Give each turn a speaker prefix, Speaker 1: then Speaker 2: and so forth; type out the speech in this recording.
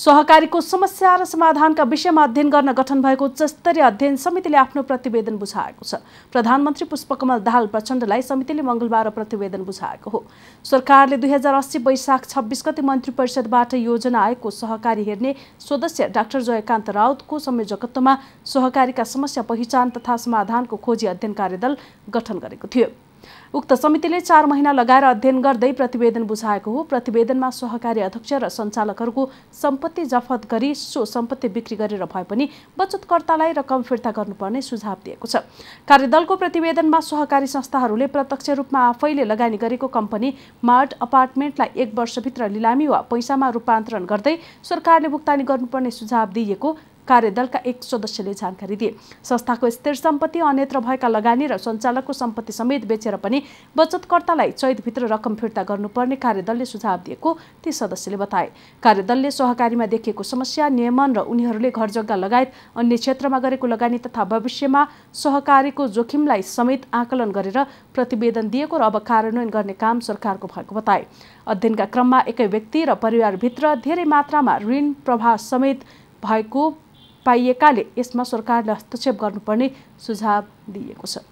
Speaker 1: सहकारीको समस्या र समाधानका विषयमा अध्ययन गर्न गठन भएको उच्चस्तरीय अध्ययन समितिले आफ्नो प्रतिवेदन बुझाएको छ प्रधानमन्त्री पुष्पकमल दाहाल प्रचण्डलाई समितिले मङ्गलबार प्रतिवेदन बुझाएको हो सरकारले दुई हजार अस्सी वैशाख छब्बिस गति मन्त्री परिषदबाट योजना आएको सहकारी हेर्ने सदस्य डाक्टर जयकान्त राउतको संयोजकत्वमा सहकारीका समस्या पहिचान तथा समाधानको खोजी अध्ययन कार्यदल गठन गरेको थियो उक्त समितिले चार महिना लगाएर अध्ययन गर्दै प्रतिवेदन बुझाएको हो प्रतिवेदनमा सहकारी अध्यक्ष र सञ्चालकहरूको सम्पत्ति जफत गरी सो सम्पत्ति बिक्री गरेर भए पनि बचतकर्तालाई रकम फिर्ता गर्नुपर्ने सुझाव दिएको छ कार्यदलको प्रतिवेदनमा सहकारी संस्थाहरूले प्रत्यक्ष रूपमा आफैले लगानी गरेको कम्पनी मार्ट अपार्टमेन्टलाई एक वर्षभित्र लिलामी वा पैसामा रूपान्तरण गर्दै सरकारले भुक्तानी गर्नुपर्ने सुझाव दिइएको कार्यदलका एक सदस्यले जानकारी दिए संस्थाको स्थिर सम्पत्ति अन्यत्र भएका लगानी र सञ्चालकको सम्पत्ति समेत बेचेर पनि बचतकर्तालाई चैतभित्र रकम फिर्ता गर्नुपर्ने कार्यदलले सुझाव दिएको ती सदस्यले बताए कार्यदलले सहकारीमा देखिएको समस्या नियमन र उनीहरूले घर जग्गा लगायत अन्य क्षेत्रमा गरेको लगानी तथा भविष्यमा सहकारीको जोखिमलाई समेत आकलन गरेर प्रतिवेदन दिएको र अब कार्यान्वयन गर्ने काम सरकारको भएको बताए अध्ययनका क्रममा एकै व्यक्ति र परिवारभित्र धेरै मात्रामा ऋण प्रभाव समेत भएको पाइएकाले यसमा सरकारले हस्तक्षेप गर्नुपर्ने सुझाव दिएको छ